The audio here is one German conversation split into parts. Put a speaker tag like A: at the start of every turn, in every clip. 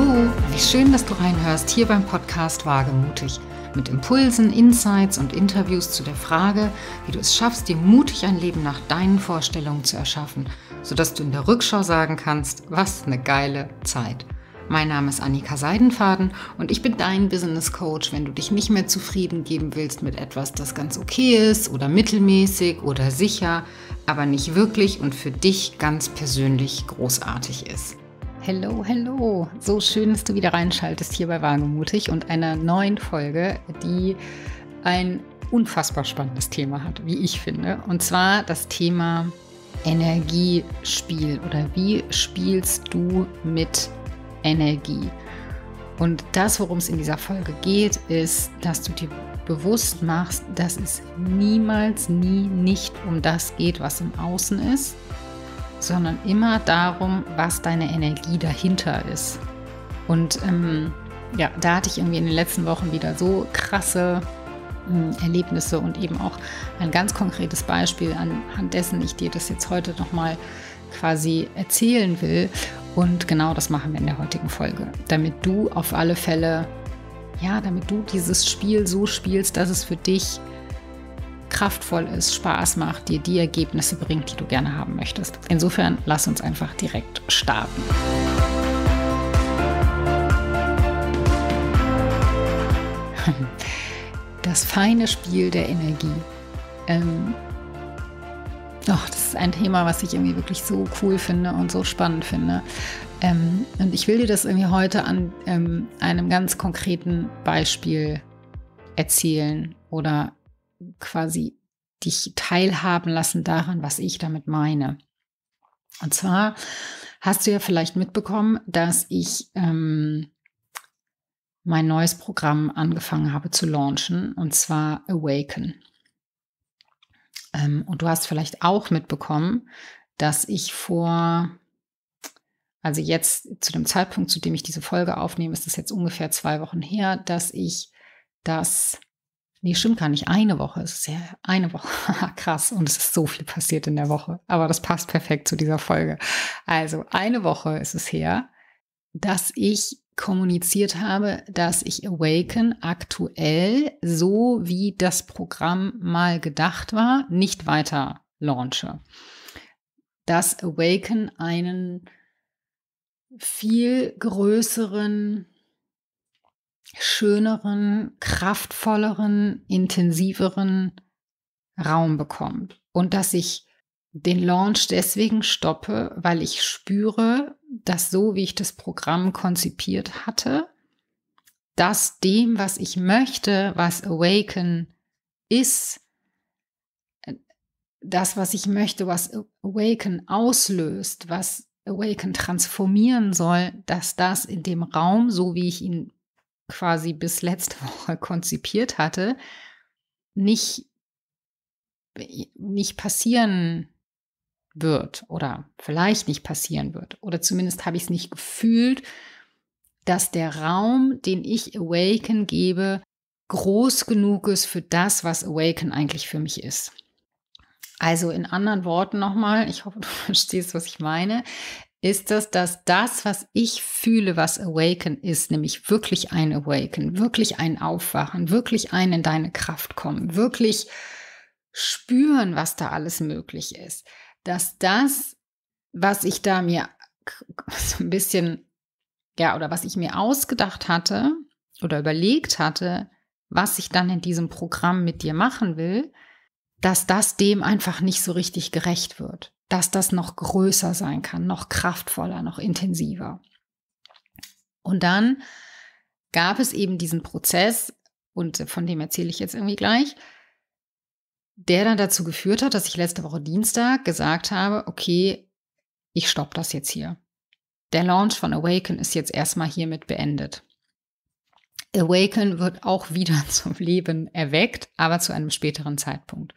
A: Hallo, wie schön, dass du reinhörst hier beim Podcast Wagemutig. Mit Impulsen, Insights und Interviews zu der Frage, wie du es schaffst, dir mutig ein Leben nach deinen Vorstellungen zu erschaffen, sodass du in der Rückschau sagen kannst, was eine geile Zeit. Mein Name ist Annika Seidenfaden und ich bin dein Business Coach, wenn du dich nicht mehr zufrieden geben willst mit etwas, das ganz okay ist oder mittelmäßig oder sicher, aber nicht wirklich und für dich ganz persönlich großartig ist. Hello, hello. So schön, dass du wieder reinschaltest hier bei Wagemutig und einer neuen Folge, die ein unfassbar spannendes Thema hat, wie ich finde. Und zwar das Thema Energiespiel oder wie spielst du mit Energie? Und das, worum es in dieser Folge geht, ist, dass du dir bewusst machst, dass es niemals, nie nicht um das geht, was im Außen ist, sondern immer darum, was deine Energie dahinter ist. Und ähm, ja, da hatte ich irgendwie in den letzten Wochen wieder so krasse äh, Erlebnisse und eben auch ein ganz konkretes Beispiel, anhand dessen ich dir das jetzt heute nochmal quasi erzählen will. Und genau das machen wir in der heutigen Folge, damit du auf alle Fälle, ja, damit du dieses Spiel so spielst, dass es für dich kraftvoll ist, Spaß macht, dir die Ergebnisse bringt, die du gerne haben möchtest. Insofern lass uns einfach direkt starten. Das feine Spiel der Energie. Ähm, doch, das ist ein Thema, was ich irgendwie wirklich so cool finde und so spannend finde. Ähm, und ich will dir das irgendwie heute an ähm, einem ganz konkreten Beispiel erzählen oder quasi dich teilhaben lassen daran, was ich damit meine. Und zwar hast du ja vielleicht mitbekommen, dass ich ähm, mein neues Programm angefangen habe zu launchen, und zwar Awaken. Ähm, und du hast vielleicht auch mitbekommen, dass ich vor, also jetzt zu dem Zeitpunkt, zu dem ich diese Folge aufnehme, ist es jetzt ungefähr zwei Wochen her, dass ich das Nee, stimmt gar nicht. Eine Woche. Es ist ja eine Woche. Ah, krass. Und es ist so viel passiert in der Woche. Aber das passt perfekt zu dieser Folge. Also, eine Woche ist es her, dass ich kommuniziert habe, dass ich Awaken aktuell, so wie das Programm mal gedacht war, nicht weiter launche. Dass Awaken einen viel größeren schöneren, kraftvolleren, intensiveren Raum bekommt. Und dass ich den Launch deswegen stoppe, weil ich spüre, dass so wie ich das Programm konzipiert hatte, dass dem, was ich möchte, was Awaken ist, äh, das, was ich möchte, was Awaken auslöst, was Awaken transformieren soll, dass das in dem Raum, so wie ich ihn quasi bis letzte Woche konzipiert hatte, nicht, nicht passieren wird oder vielleicht nicht passieren wird. Oder zumindest habe ich es nicht gefühlt, dass der Raum, den ich Awaken gebe, groß genug ist für das, was Awaken eigentlich für mich ist. Also in anderen Worten nochmal, ich hoffe, du verstehst, was ich meine ist es, dass das, was ich fühle, was Awaken ist, nämlich wirklich ein Awaken, wirklich ein Aufwachen, wirklich ein in deine Kraft kommen, wirklich spüren, was da alles möglich ist, dass das, was ich da mir so ein bisschen, ja, oder was ich mir ausgedacht hatte oder überlegt hatte, was ich dann in diesem Programm mit dir machen will, dass das dem einfach nicht so richtig gerecht wird dass das noch größer sein kann, noch kraftvoller, noch intensiver. Und dann gab es eben diesen Prozess, und von dem erzähle ich jetzt irgendwie gleich, der dann dazu geführt hat, dass ich letzte Woche Dienstag gesagt habe, okay, ich stoppe das jetzt hier. Der Launch von Awaken ist jetzt erstmal hiermit beendet. Awaken wird auch wieder zum Leben erweckt, aber zu einem späteren Zeitpunkt.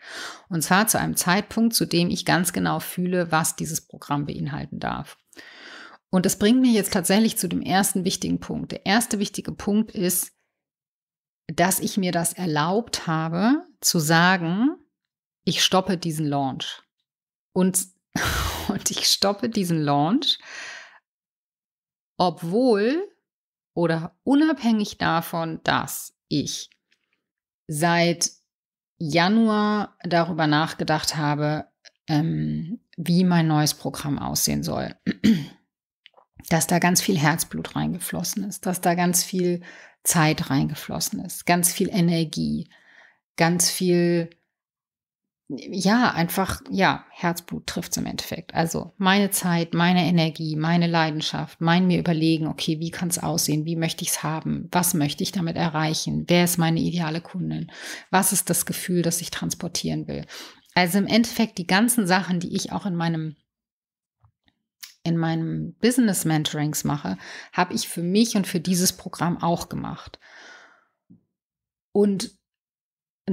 A: Und zwar zu einem Zeitpunkt, zu dem ich ganz genau fühle, was dieses Programm beinhalten darf. Und das bringt mich jetzt tatsächlich zu dem ersten wichtigen Punkt. Der erste wichtige Punkt ist, dass ich mir das erlaubt habe, zu sagen, ich stoppe diesen Launch. Und, und ich stoppe diesen Launch, obwohl oder unabhängig davon, dass ich seit Januar darüber nachgedacht habe, ähm, wie mein neues Programm aussehen soll, dass da ganz viel Herzblut reingeflossen ist, dass da ganz viel Zeit reingeflossen ist, ganz viel Energie, ganz viel ja, einfach, ja, Herzblut trifft es im Endeffekt. Also meine Zeit, meine Energie, meine Leidenschaft, mein mir überlegen, okay, wie kann es aussehen, wie möchte ich es haben, was möchte ich damit erreichen, wer ist meine ideale Kundin, was ist das Gefühl, das ich transportieren will. Also im Endeffekt die ganzen Sachen, die ich auch in meinem in meinem Business Mentorings mache, habe ich für mich und für dieses Programm auch gemacht. Und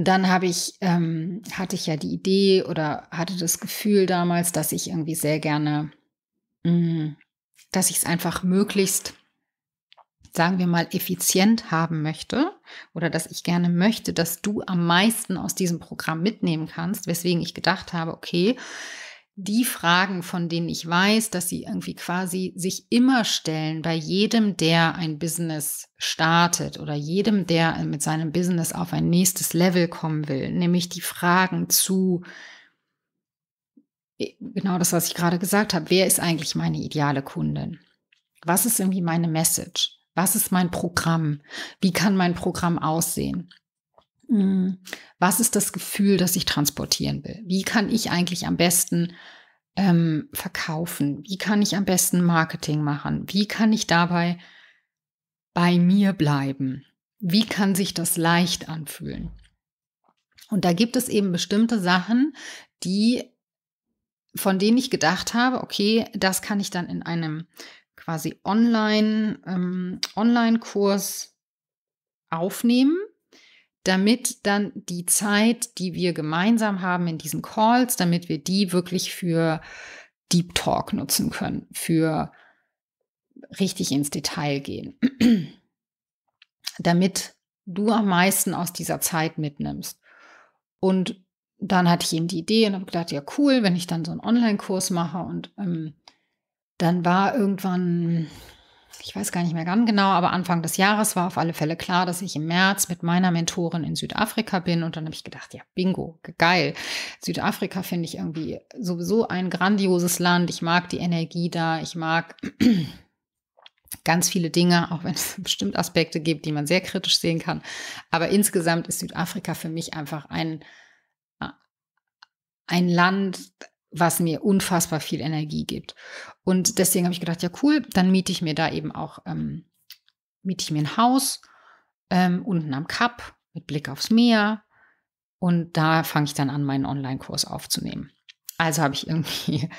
A: dann habe ich, ähm, hatte ich ja die Idee oder hatte das Gefühl damals, dass ich irgendwie sehr gerne, mh, mm, dass ich es einfach möglichst, sagen wir mal, effizient haben möchte oder dass ich gerne möchte, dass du am meisten aus diesem Programm mitnehmen kannst, weswegen ich gedacht habe, okay, die Fragen, von denen ich weiß, dass sie irgendwie quasi sich immer stellen bei jedem, der ein Business startet oder jedem, der mit seinem Business auf ein nächstes Level kommen will, nämlich die Fragen zu, e, genau das, was ich gerade gesagt habe, wer ist eigentlich meine ideale Kundin? Was ist irgendwie meine Message? Was ist mein Programm? Wie kann mein Programm aussehen? Mhm. was ist das Gefühl, das ich transportieren will? Wie kann ich eigentlich am besten ähm, verkaufen? Wie kann ich am besten Marketing machen? Wie kann ich dabei bei mir bleiben? Wie kann sich das leicht anfühlen? Und da gibt es eben bestimmte Sachen, die, von denen ich gedacht habe, okay, das kann ich dann in einem quasi Online, ähm, Online-Kurs aufnehmen damit dann die Zeit, die wir gemeinsam haben in diesen Calls, damit wir die wirklich für Deep Talk nutzen können, für richtig ins Detail gehen, damit du am meisten aus dieser Zeit mitnimmst. Und dann hatte ich eben die Idee und habe gedacht, ja cool, wenn ich dann so einen Online-Kurs mache und ähm, dann war irgendwann ich weiß gar nicht mehr ganz genau, aber Anfang des Jahres war auf alle Fälle klar, dass ich im März mit meiner Mentorin in Südafrika bin. Und dann habe ich gedacht, ja, bingo, geil. Südafrika finde ich irgendwie sowieso ein grandioses Land. Ich mag die Energie da. Ich mag ganz viele Dinge, auch wenn es bestimmt Aspekte gibt, die man sehr kritisch sehen kann. Aber insgesamt ist Südafrika für mich einfach ein, äh, ein Land, was mir unfassbar viel Energie gibt. Und deswegen habe ich gedacht, ja cool, dann miete ich mir da eben auch, ähm, miete ich mir ein Haus ähm, unten am Kap mit Blick aufs Meer. Und da fange ich dann an, meinen Online-Kurs aufzunehmen. Also habe ich irgendwie,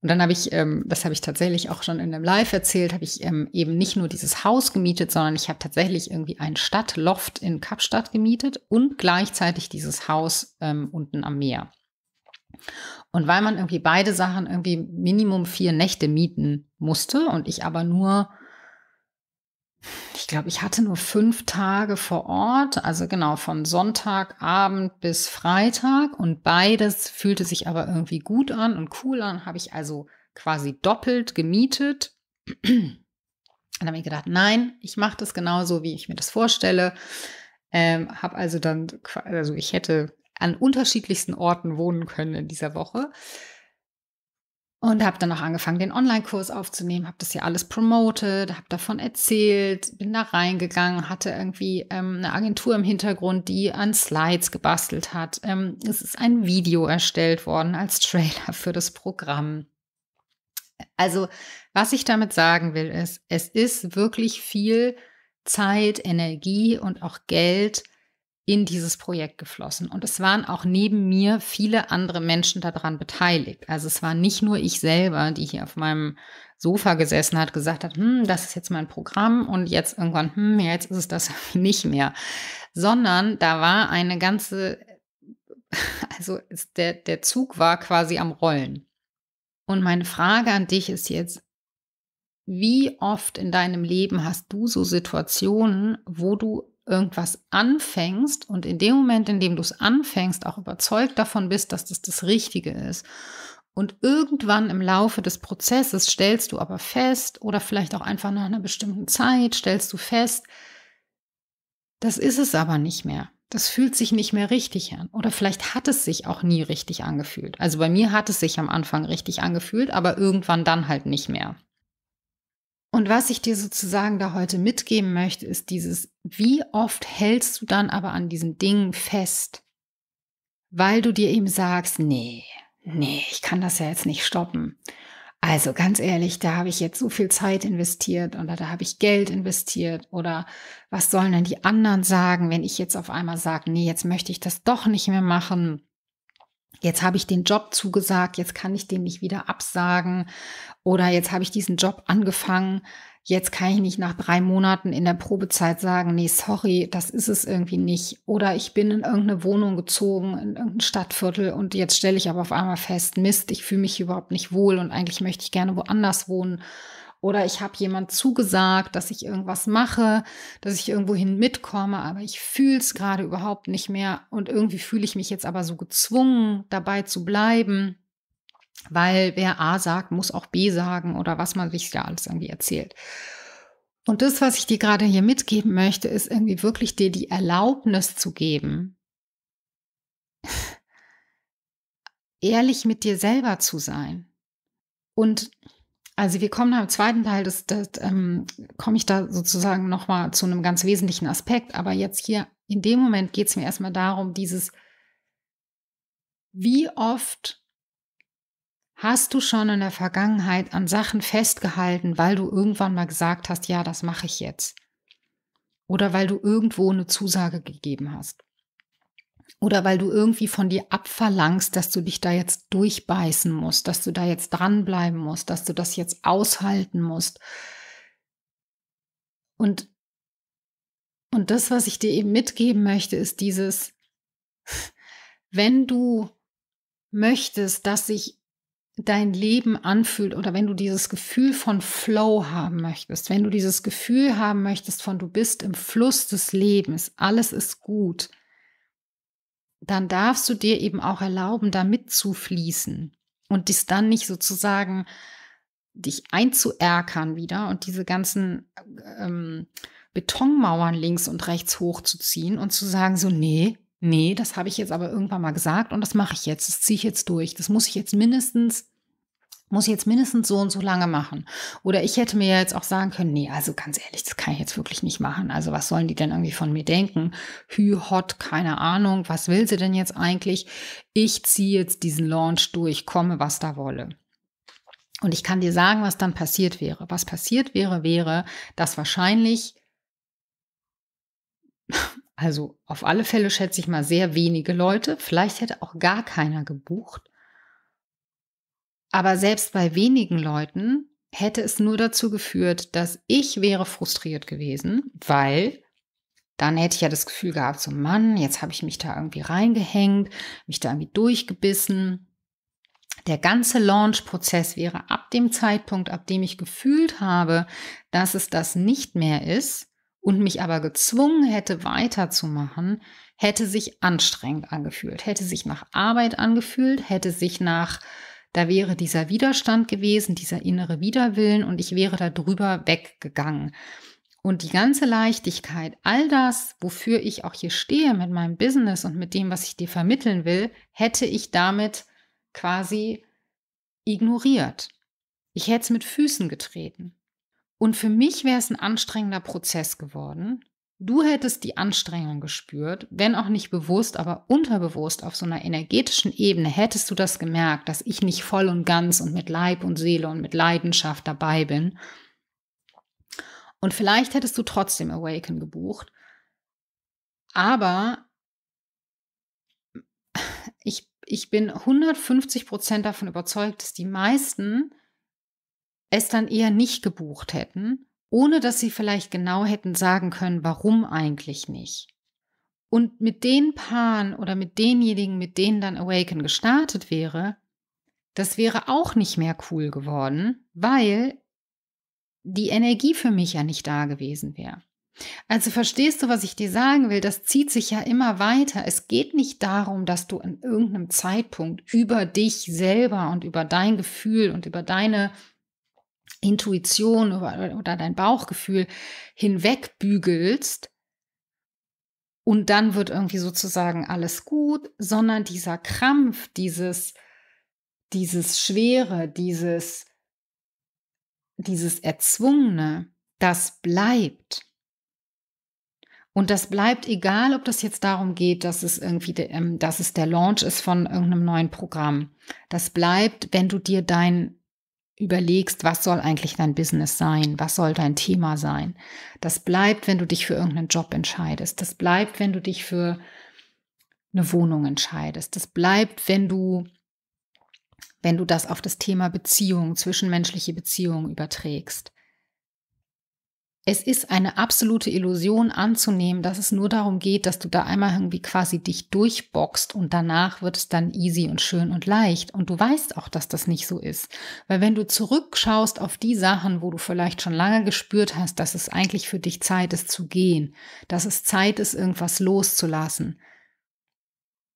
A: und dann habe ich, ähm, das habe ich tatsächlich auch schon in einem Live erzählt, habe ich ähm, eben nicht nur dieses Haus gemietet, sondern ich habe tatsächlich irgendwie ein Stadtloft in Kapstadt gemietet und gleichzeitig dieses Haus ähm, unten am Meer. Und weil man irgendwie beide Sachen irgendwie Minimum vier Nächte mieten musste und ich aber nur, ich glaube, ich hatte nur fünf Tage vor Ort, also genau von Sonntagabend bis Freitag und beides fühlte sich aber irgendwie gut an und cool an, habe ich also quasi doppelt gemietet. Und dann habe ich gedacht, nein, ich mache das genauso, wie ich mir das vorstelle. Ähm, habe also dann, also ich hätte an unterschiedlichsten Orten wohnen können in dieser Woche. Und habe dann noch angefangen, den Online-Kurs aufzunehmen, habe das hier alles promotet, habe davon erzählt, bin da reingegangen, hatte irgendwie ähm, eine Agentur im Hintergrund, die an Slides gebastelt hat. Ähm, es ist ein Video erstellt worden als Trailer für das Programm. Also, was ich damit sagen will, ist, es ist wirklich viel Zeit, Energie und auch Geld in dieses Projekt geflossen. Und es waren auch neben mir viele andere Menschen daran beteiligt. Also es war nicht nur ich selber, die hier auf meinem Sofa gesessen hat, gesagt hat, hm, das ist jetzt mein Programm und jetzt irgendwann, hm, jetzt ist es das nicht mehr. Sondern da war eine ganze, also der, der Zug war quasi am Rollen. Und meine Frage an dich ist jetzt, wie oft in deinem Leben hast du so Situationen, wo du irgendwas anfängst und in dem Moment, in dem du es anfängst, auch überzeugt davon bist, dass das das Richtige ist. Und irgendwann im Laufe des Prozesses stellst du aber fest, oder vielleicht auch einfach nach einer bestimmten Zeit stellst du fest, das ist es aber nicht mehr. Das fühlt sich nicht mehr richtig an. Oder vielleicht hat es sich auch nie richtig angefühlt. Also bei mir hat es sich am Anfang richtig angefühlt, aber irgendwann dann halt nicht mehr. Und was ich dir sozusagen da heute mitgeben möchte, ist dieses, wie oft hältst du dann aber an diesen Dingen fest, weil du dir eben sagst, nee, nee, ich kann das ja jetzt nicht stoppen. Also ganz ehrlich, da habe ich jetzt so viel Zeit investiert oder da habe ich Geld investiert oder was sollen denn die anderen sagen, wenn ich jetzt auf einmal sage, nee, jetzt möchte ich das doch nicht mehr machen jetzt habe ich den Job zugesagt, jetzt kann ich den nicht wieder absagen oder jetzt habe ich diesen Job angefangen, jetzt kann ich nicht nach drei Monaten in der Probezeit sagen, nee, sorry, das ist es irgendwie nicht. Oder ich bin in irgendeine Wohnung gezogen, in irgendein Stadtviertel und jetzt stelle ich aber auf einmal fest, Mist, ich fühle mich überhaupt nicht wohl und eigentlich möchte ich gerne woanders wohnen oder ich habe jemand zugesagt, dass ich irgendwas mache, dass ich irgendwohin mitkomme, aber ich fühle es gerade überhaupt nicht mehr. Und irgendwie fühle ich mich jetzt aber so gezwungen, dabei zu bleiben, weil wer A sagt, muss auch B sagen oder was man sich da alles irgendwie erzählt. Und das, was ich dir gerade hier mitgeben möchte, ist irgendwie wirklich dir die Erlaubnis zu geben, ehrlich mit dir selber zu sein. Und also wir kommen am zweiten Teil, das, das ähm, komme ich da sozusagen nochmal zu einem ganz wesentlichen Aspekt. Aber jetzt hier in dem Moment geht es mir erstmal darum, dieses, wie oft hast du schon in der Vergangenheit an Sachen festgehalten, weil du irgendwann mal gesagt hast, ja, das mache ich jetzt. Oder weil du irgendwo eine Zusage gegeben hast oder weil du irgendwie von dir abverlangst, dass du dich da jetzt durchbeißen musst, dass du da jetzt dranbleiben musst, dass du das jetzt aushalten musst. Und, und das, was ich dir eben mitgeben möchte, ist dieses, wenn du möchtest, dass sich dein Leben anfühlt oder wenn du dieses Gefühl von Flow haben möchtest, wenn du dieses Gefühl haben möchtest von du bist im Fluss des Lebens, alles ist gut, dann darfst du dir eben auch erlauben, da mitzufließen und dies dann nicht sozusagen dich einzuärkern wieder und diese ganzen ähm, Betonmauern links und rechts hochzuziehen und zu sagen, so, nee, nee, das habe ich jetzt aber irgendwann mal gesagt und das mache ich jetzt, das ziehe ich jetzt durch, das muss ich jetzt mindestens muss ich jetzt mindestens so und so lange machen. Oder ich hätte mir jetzt auch sagen können, nee, also ganz ehrlich, das kann ich jetzt wirklich nicht machen. Also was sollen die denn irgendwie von mir denken? Hü, hot, keine Ahnung, was will sie denn jetzt eigentlich? Ich ziehe jetzt diesen Launch durch, komme, was da wolle. Und ich kann dir sagen, was dann passiert wäre. Was passiert wäre, wäre, dass wahrscheinlich, also auf alle Fälle schätze ich mal sehr wenige Leute, vielleicht hätte auch gar keiner gebucht, aber selbst bei wenigen Leuten hätte es nur dazu geführt, dass ich wäre frustriert gewesen, weil dann hätte ich ja das Gefühl gehabt, so Mann, jetzt habe ich mich da irgendwie reingehängt, mich da irgendwie durchgebissen. Der ganze Launch-Prozess wäre ab dem Zeitpunkt, ab dem ich gefühlt habe, dass es das nicht mehr ist und mich aber gezwungen hätte weiterzumachen, hätte sich anstrengend angefühlt, hätte sich nach Arbeit angefühlt, hätte sich nach da wäre dieser Widerstand gewesen, dieser innere Widerwillen und ich wäre da drüber weggegangen. Und die ganze Leichtigkeit, all das, wofür ich auch hier stehe mit meinem Business und mit dem, was ich dir vermitteln will, hätte ich damit quasi ignoriert. Ich hätte es mit Füßen getreten. Und für mich wäre es ein anstrengender Prozess geworden, Du hättest die Anstrengung gespürt, wenn auch nicht bewusst, aber unterbewusst auf so einer energetischen Ebene hättest du das gemerkt, dass ich nicht voll und ganz und mit Leib und Seele und mit Leidenschaft dabei bin. Und vielleicht hättest du trotzdem Awaken gebucht. Aber ich, ich bin 150 Prozent davon überzeugt, dass die meisten es dann eher nicht gebucht hätten, ohne dass sie vielleicht genau hätten sagen können, warum eigentlich nicht. Und mit den Paaren oder mit denjenigen, mit denen dann Awaken gestartet wäre, das wäre auch nicht mehr cool geworden, weil die Energie für mich ja nicht da gewesen wäre. Also verstehst du, was ich dir sagen will? Das zieht sich ja immer weiter. Es geht nicht darum, dass du an irgendeinem Zeitpunkt über dich selber und über dein Gefühl und über deine Intuition oder, dein Bauchgefühl hinwegbügelst, und dann wird irgendwie sozusagen alles gut, sondern dieser Krampf, dieses, dieses Schwere, dieses, dieses Erzwungene, das bleibt. Und das bleibt egal, ob das jetzt darum geht, dass es irgendwie, de, ähm, dass es der Launch ist von irgendeinem neuen Programm. Das bleibt, wenn du dir dein überlegst, was soll eigentlich dein Business sein, was soll dein Thema sein. Das bleibt, wenn du dich für irgendeinen Job entscheidest. Das bleibt, wenn du dich für eine Wohnung entscheidest. Das bleibt, wenn du wenn du das auf das Thema Beziehung, zwischenmenschliche Beziehungen überträgst es ist eine absolute Illusion anzunehmen, dass es nur darum geht, dass du da einmal irgendwie quasi dich durchboxt und danach wird es dann easy und schön und leicht. Und du weißt auch, dass das nicht so ist. Weil wenn du zurückschaust auf die Sachen, wo du vielleicht schon lange gespürt hast, dass es eigentlich für dich Zeit ist zu gehen, dass es Zeit ist, irgendwas loszulassen,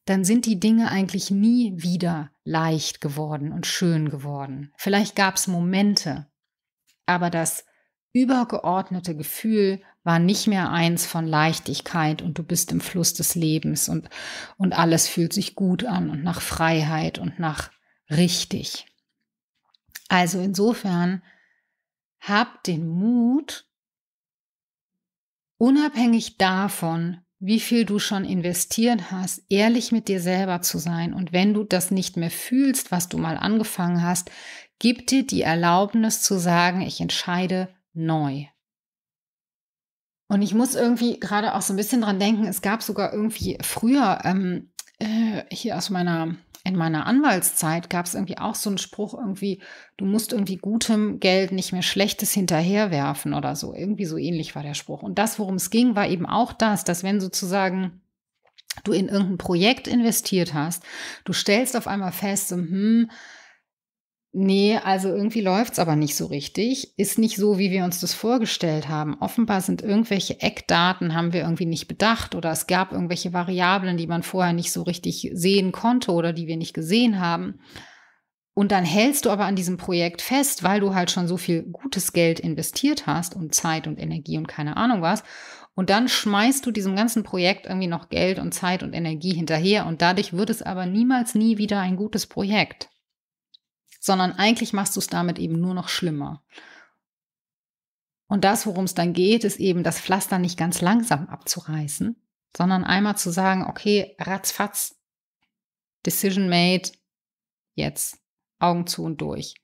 A: dann sind die Dinge eigentlich nie wieder leicht geworden und schön geworden. Vielleicht gab es Momente, aber das übergeordnete Gefühl war nicht mehr eins von Leichtigkeit und du bist im Fluss des Lebens und, und alles fühlt sich gut an und nach Freiheit und nach richtig. Also insofern habt den Mut, unabhängig davon, wie viel du schon investiert hast, ehrlich mit dir selber zu sein. Und wenn du das nicht mehr fühlst, was du mal angefangen hast, gib dir die Erlaubnis zu sagen, ich entscheide neu. Und ich muss irgendwie gerade auch so ein bisschen dran denken, es gab sogar irgendwie früher ähm, äh, hier aus meiner in meiner Anwaltszeit gab es irgendwie auch so einen Spruch, irgendwie, du musst irgendwie gutem Geld nicht mehr Schlechtes hinterherwerfen oder so. Irgendwie so ähnlich war der Spruch. Und das, worum es ging, war eben auch das, dass wenn sozusagen du in irgendein Projekt investiert hast, du stellst auf einmal fest, so, hm, nee, also irgendwie läuft es aber nicht so richtig, ist nicht so, wie wir uns das vorgestellt haben. Offenbar sind irgendwelche Eckdaten, haben wir irgendwie nicht bedacht oder es gab irgendwelche Variablen, die man vorher nicht so richtig sehen konnte oder die wir nicht gesehen haben. Und dann hältst du aber an diesem Projekt fest, weil du halt schon so viel gutes Geld investiert hast und Zeit und Energie und keine Ahnung was. Und dann schmeißt du diesem ganzen Projekt irgendwie noch Geld und Zeit und Energie hinterher und dadurch wird es aber niemals nie wieder ein gutes Projekt sondern eigentlich machst du es damit eben nur noch schlimmer. Und das, worum es dann geht, ist eben das Pflaster nicht ganz langsam abzureißen, sondern einmal zu sagen, okay, ratzfatz, Decision made, jetzt, Augen zu und durch.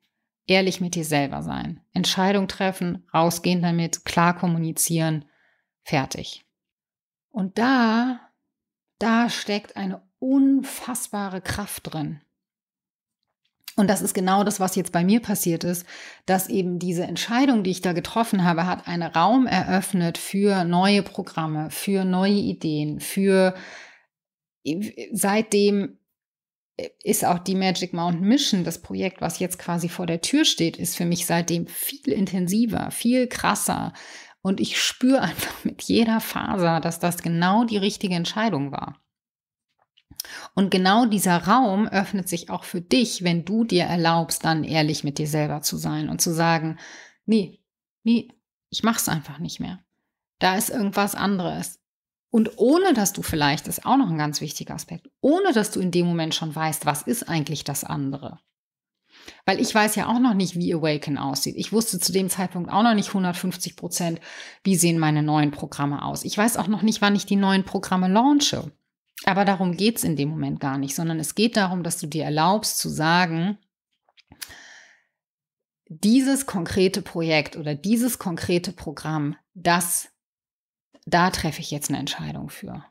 A: Ehrlich mit dir selber sein, Entscheidung treffen, rausgehen damit, klar kommunizieren, fertig. Und da, da steckt eine unfassbare Kraft drin. Und das ist genau das, was jetzt bei mir passiert ist, dass eben diese Entscheidung, die ich da getroffen habe, hat einen Raum eröffnet für neue Programme, für neue Ideen, für seitdem ist auch die Magic Mountain Mission, das Projekt, was jetzt quasi vor der Tür steht, ist für mich seitdem viel intensiver, viel krasser. Und ich spüre einfach mit jeder Faser, dass das genau die richtige Entscheidung war. Und genau dieser Raum öffnet sich auch für dich, wenn du dir erlaubst, dann ehrlich mit dir selber zu sein und zu sagen, nee, nee, ich mach's einfach nicht mehr. Da ist irgendwas anderes. Und ohne dass du vielleicht, das ist auch noch ein ganz wichtiger Aspekt, ohne dass du in dem Moment schon weißt, was ist eigentlich das andere. Weil ich weiß ja auch noch nicht, wie Awaken aussieht. Ich wusste zu dem Zeitpunkt auch noch nicht 150 Prozent, wie sehen meine neuen Programme aus. Ich weiß auch noch nicht, wann ich die neuen Programme launche. Aber darum geht es in dem Moment gar nicht, sondern es geht darum, dass du dir erlaubst zu sagen, dieses konkrete Projekt oder dieses konkrete Programm, das, da treffe ich jetzt eine Entscheidung für.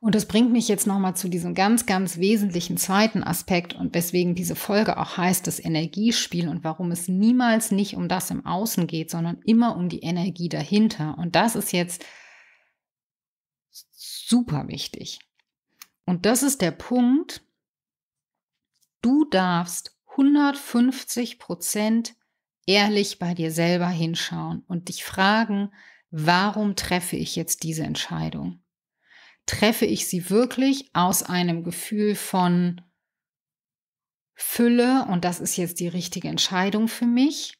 A: Und das bringt mich jetzt nochmal zu diesem ganz, ganz wesentlichen zweiten Aspekt und weswegen diese Folge auch heißt das Energiespiel und warum es niemals nicht um das im Außen geht, sondern immer um die Energie dahinter. Und das ist jetzt super wichtig. Und das ist der Punkt, du darfst 150 Prozent ehrlich bei dir selber hinschauen und dich fragen, warum treffe ich jetzt diese Entscheidung? Treffe ich sie wirklich aus einem Gefühl von Fülle und das ist jetzt die richtige Entscheidung für mich?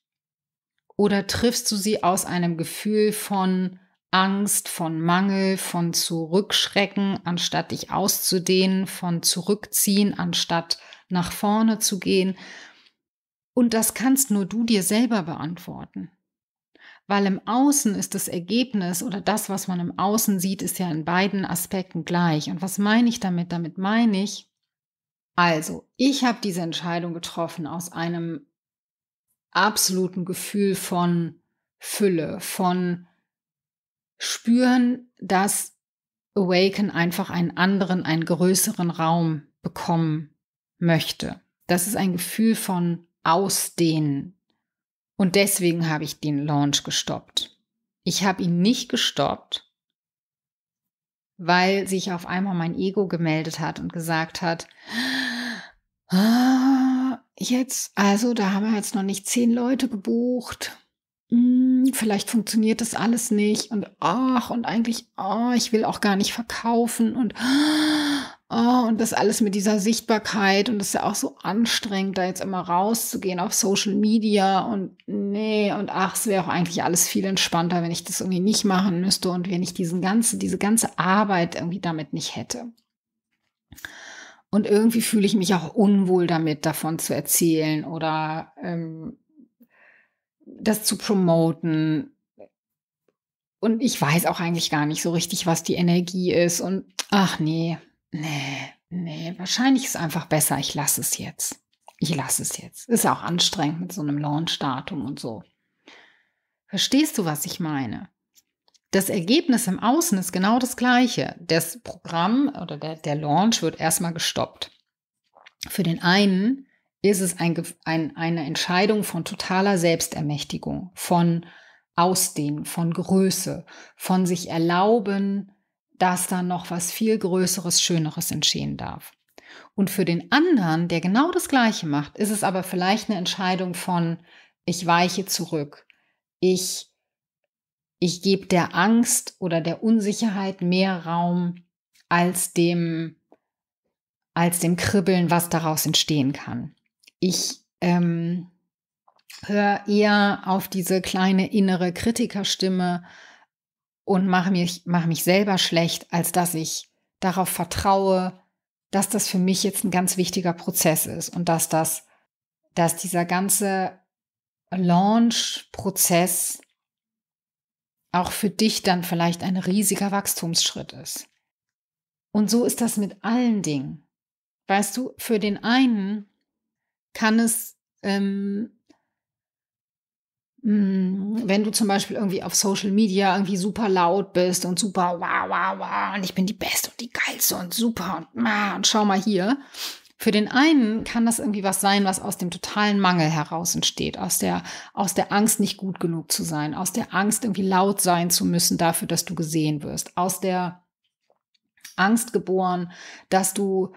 A: Oder triffst du sie aus einem Gefühl von, Angst, von Mangel, von Zurückschrecken, anstatt dich auszudehnen, von Zurückziehen, anstatt nach vorne zu gehen. Und das kannst nur du dir selber beantworten. Weil im Außen ist das Ergebnis oder das, was man im Außen sieht, ist ja in beiden Aspekten gleich. Und was meine ich damit? Damit meine ich, also, ich habe diese Entscheidung getroffen aus einem absoluten Gefühl von Fülle, von spüren, dass Awaken einfach einen anderen, einen größeren Raum bekommen möchte. Das ist ein Gefühl von Ausdehnen. Und deswegen habe ich den Launch gestoppt. Ich habe ihn nicht gestoppt, weil sich auf einmal mein Ego gemeldet hat und gesagt hat, ah, jetzt, also da haben wir jetzt noch nicht zehn Leute gebucht. Mm vielleicht funktioniert das alles nicht und ach, und eigentlich, oh, ich will auch gar nicht verkaufen und oh, und das alles mit dieser Sichtbarkeit und das ist ja auch so anstrengend, da jetzt immer rauszugehen auf Social Media und nee, und ach, es wäre auch eigentlich alles viel entspannter, wenn ich das irgendwie nicht machen müsste und wenn ich diesen ganze, diese ganze Arbeit irgendwie damit nicht hätte. Und irgendwie fühle ich mich auch unwohl damit, davon zu erzählen oder ähm, das zu promoten. Und ich weiß auch eigentlich gar nicht so richtig, was die Energie ist. Und ach nee, nee, nee, wahrscheinlich ist es einfach besser, ich lasse es jetzt. Ich lasse es jetzt. Ist auch anstrengend mit so einem Launch-Datum und so. Verstehst du, was ich meine? Das Ergebnis im Außen ist genau das gleiche. Das Programm oder der, der Launch wird erstmal gestoppt. Für den einen ist es ein, ein, eine Entscheidung von totaler Selbstermächtigung, von Ausdehnen, von Größe, von sich erlauben, dass da noch was viel Größeres, Schöneres entstehen darf. Und für den anderen, der genau das Gleiche macht, ist es aber vielleicht eine Entscheidung von, ich weiche zurück, ich, ich gebe der Angst oder der Unsicherheit mehr Raum als dem, als dem Kribbeln, was daraus entstehen kann ich ähm, höre eher auf diese kleine innere Kritikerstimme und mache mich, mach mich selber schlecht, als dass ich darauf vertraue, dass das für mich jetzt ein ganz wichtiger Prozess ist und dass das, dass dieser ganze Launch-Prozess auch für dich dann vielleicht ein riesiger Wachstumsschritt ist. Und so ist das mit allen Dingen. Weißt du, für den einen kann es, ähm, hm, wenn du zum Beispiel irgendwie auf Social Media irgendwie super laut bist und super wow, wow, wow und ich bin die Beste und die Geilste und super und, und schau mal hier. Für den einen kann das irgendwie was sein, was aus dem totalen Mangel heraus entsteht, aus der, aus der Angst, nicht gut genug zu sein, aus der Angst, irgendwie laut sein zu müssen dafür, dass du gesehen wirst, aus der Angst geboren, dass du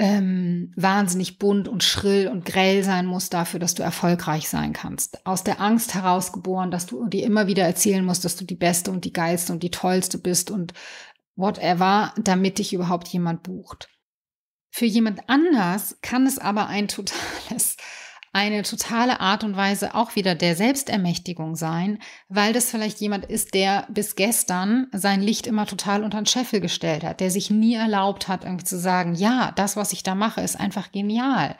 A: ähm, wahnsinnig bunt und schrill und grell sein muss dafür, dass du erfolgreich sein kannst. Aus der Angst herausgeboren, dass du dir immer wieder erzählen musst, dass du die Beste und die Geilste und die Tollste bist und whatever, damit dich überhaupt jemand bucht. Für jemand anders kann es aber ein totales eine totale Art und Weise auch wieder der Selbstermächtigung sein, weil das vielleicht jemand ist, der bis gestern sein Licht immer total unter den Scheffel gestellt hat, der sich nie erlaubt hat, irgendwie zu sagen, ja, das, was ich da mache, ist einfach genial.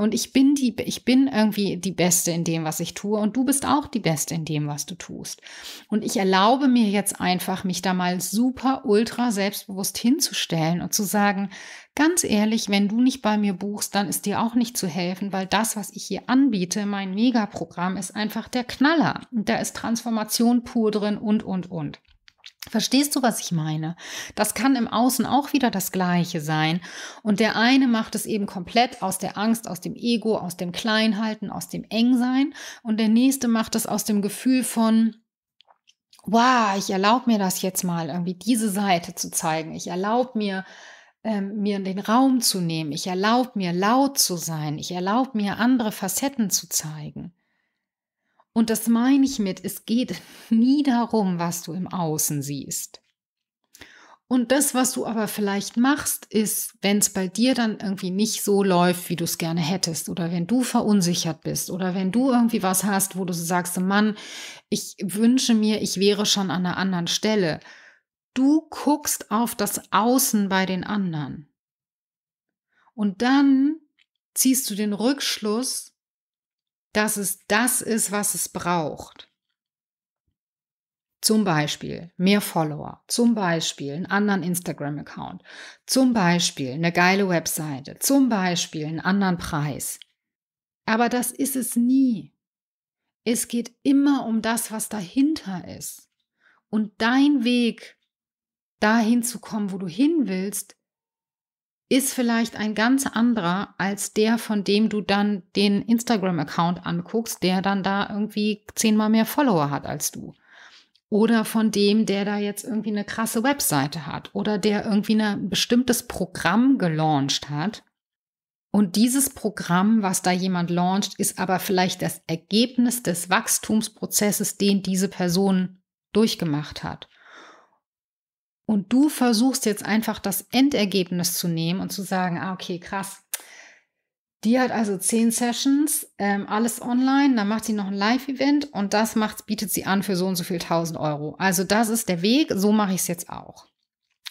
A: Und ich bin die, ich bin irgendwie die Beste in dem, was ich tue. Und du bist auch die Beste in dem, was du tust. Und ich erlaube mir jetzt einfach, mich da mal super ultra selbstbewusst hinzustellen und zu sagen, ganz ehrlich, wenn du nicht bei mir buchst, dann ist dir auch nicht zu helfen, weil das, was ich hier anbiete, mein Megaprogramm ist einfach der Knaller. Und da ist Transformation pur drin und, und, und. Verstehst du, was ich meine? Das kann im Außen auch wieder das Gleiche sein. Und der eine macht es eben komplett aus der Angst, aus dem Ego, aus dem Kleinhalten, aus dem Engsein. Und der nächste macht es aus dem Gefühl von, wow, ich erlaube mir das jetzt mal, irgendwie diese Seite zu zeigen. Ich erlaube mir, ähm, mir den Raum zu nehmen. Ich erlaube mir, laut zu sein. Ich erlaube mir, andere Facetten zu zeigen. Und das meine ich mit, es geht nie darum, was du im Außen siehst. Und das, was du aber vielleicht machst, ist, wenn es bei dir dann irgendwie nicht so läuft, wie du es gerne hättest, oder wenn du verunsichert bist, oder wenn du irgendwie was hast, wo du so sagst, Mann, ich wünsche mir, ich wäre schon an einer anderen Stelle. Du guckst auf das Außen bei den anderen. Und dann ziehst du den Rückschluss, dass es das ist, was es braucht. Zum Beispiel mehr Follower, zum Beispiel einen anderen Instagram-Account, zum Beispiel eine geile Webseite, zum Beispiel einen anderen Preis. Aber das ist es nie. Es geht immer um das, was dahinter ist. Und dein Weg, dahin zu kommen, wo du hin willst, ist vielleicht ein ganz anderer als der, von dem du dann den Instagram-Account anguckst, der dann da irgendwie zehnmal mehr Follower hat als du. Oder von dem, der da jetzt irgendwie eine krasse Webseite hat oder der irgendwie ein bestimmtes Programm gelauncht hat. Und dieses Programm, was da jemand launcht, ist aber vielleicht das Ergebnis des Wachstumsprozesses, den diese Person durchgemacht hat. Und du versuchst jetzt einfach das Endergebnis zu nehmen und zu sagen, ah, okay, krass. Die hat also zehn Sessions, ähm, alles online, dann macht sie noch ein Live-Event und das macht, bietet sie an für so und so viel 1000 Euro. Also das ist der Weg, so mache ich es jetzt auch.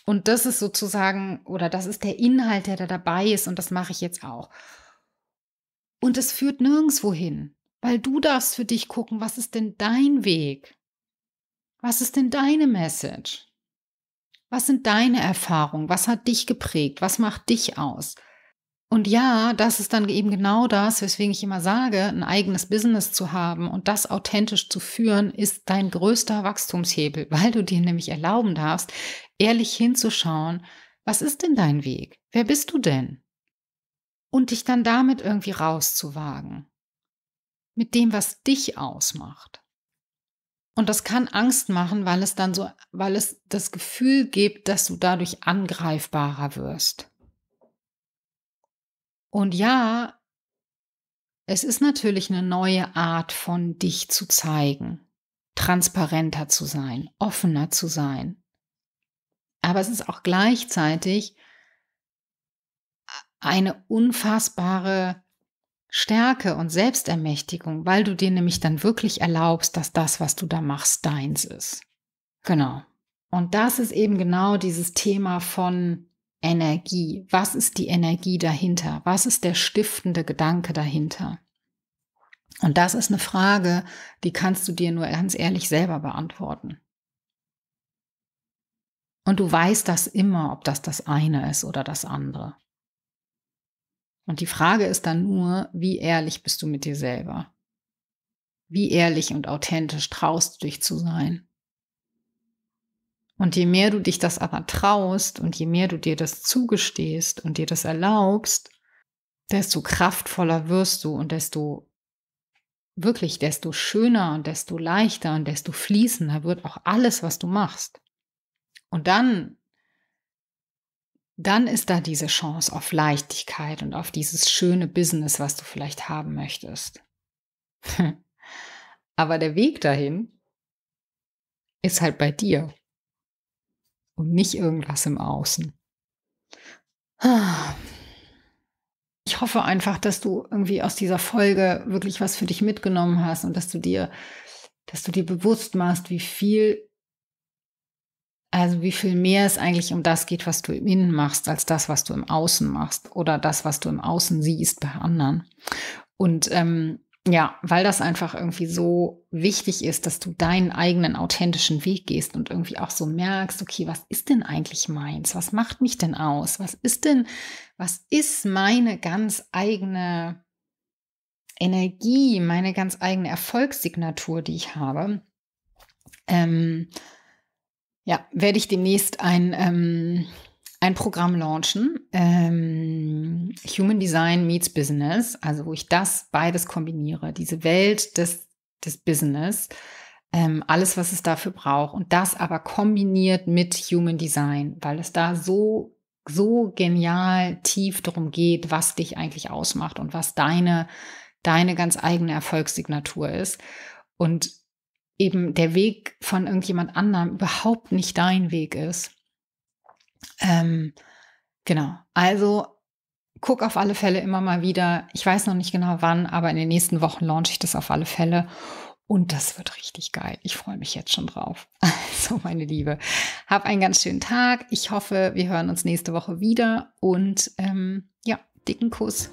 A: Und das ist sozusagen, oder das ist der Inhalt, der da dabei ist und das mache ich jetzt auch. Und es führt nirgendwo hin, weil du darfst für dich gucken, was ist denn dein Weg? Was ist denn deine Message? Was sind deine Erfahrungen? Was hat dich geprägt? Was macht dich aus? Und ja, das ist dann eben genau das, weswegen ich immer sage, ein eigenes Business zu haben und das authentisch zu führen, ist dein größter Wachstumshebel, weil du dir nämlich erlauben darfst, ehrlich hinzuschauen, was ist denn dein Weg? Wer bist du denn? Und dich dann damit irgendwie rauszuwagen. Mit dem, was dich ausmacht. Und das kann Angst machen, weil es dann so, weil es das Gefühl gibt, dass du dadurch angreifbarer wirst. Und ja, es ist natürlich eine neue Art von dich zu zeigen, transparenter zu sein, offener zu sein. Aber es ist auch gleichzeitig eine unfassbare Stärke und Selbstermächtigung, weil du dir nämlich dann wirklich erlaubst, dass das, was du da machst, deins ist. Genau. Und das ist eben genau dieses Thema von Energie. Was ist die Energie dahinter? Was ist der stiftende Gedanke dahinter? Und das ist eine Frage, die kannst du dir nur ganz ehrlich selber beantworten. Und du weißt das immer, ob das das eine ist oder das andere. Und die Frage ist dann nur, wie ehrlich bist du mit dir selber? Wie ehrlich und authentisch traust du dich zu sein? Und je mehr du dich das aber traust und je mehr du dir das zugestehst und dir das erlaubst, desto kraftvoller wirst du und desto wirklich, desto schöner und desto leichter und desto fließender wird auch alles, was du machst. Und dann dann ist da diese Chance auf Leichtigkeit und auf dieses schöne Business, was du vielleicht haben möchtest. Aber der Weg dahin ist halt bei dir und nicht irgendwas im Außen. Ich hoffe einfach, dass du irgendwie aus dieser Folge wirklich was für dich mitgenommen hast und dass du dir, dass du dir bewusst machst, wie viel also wie viel mehr es eigentlich um das geht, was du im Innen machst, als das, was du im Außen machst oder das, was du im Außen siehst bei anderen. Und ähm, ja, weil das einfach irgendwie so wichtig ist, dass du deinen eigenen authentischen Weg gehst und irgendwie auch so merkst, okay, was ist denn eigentlich meins? Was macht mich denn aus? Was ist denn, was ist meine ganz eigene Energie, meine ganz eigene Erfolgssignatur, die ich habe? Ähm, ja, werde ich demnächst ein, ähm, ein Programm launchen. Ähm, Human Design meets Business, also wo ich das beides kombiniere, diese Welt des, des Business, ähm, alles, was es dafür braucht. Und das aber kombiniert mit Human Design, weil es da so, so genial tief darum geht, was dich eigentlich ausmacht und was deine, deine ganz eigene Erfolgssignatur ist. Und eben der Weg von irgendjemand anderem überhaupt nicht dein Weg ist. Ähm, genau. Also guck auf alle Fälle immer mal wieder. Ich weiß noch nicht genau wann, aber in den nächsten Wochen launche ich das auf alle Fälle. Und das wird richtig geil. Ich freue mich jetzt schon drauf. Also, meine Liebe, hab einen ganz schönen Tag. Ich hoffe, wir hören uns nächste Woche wieder. Und ähm, ja, dicken Kuss.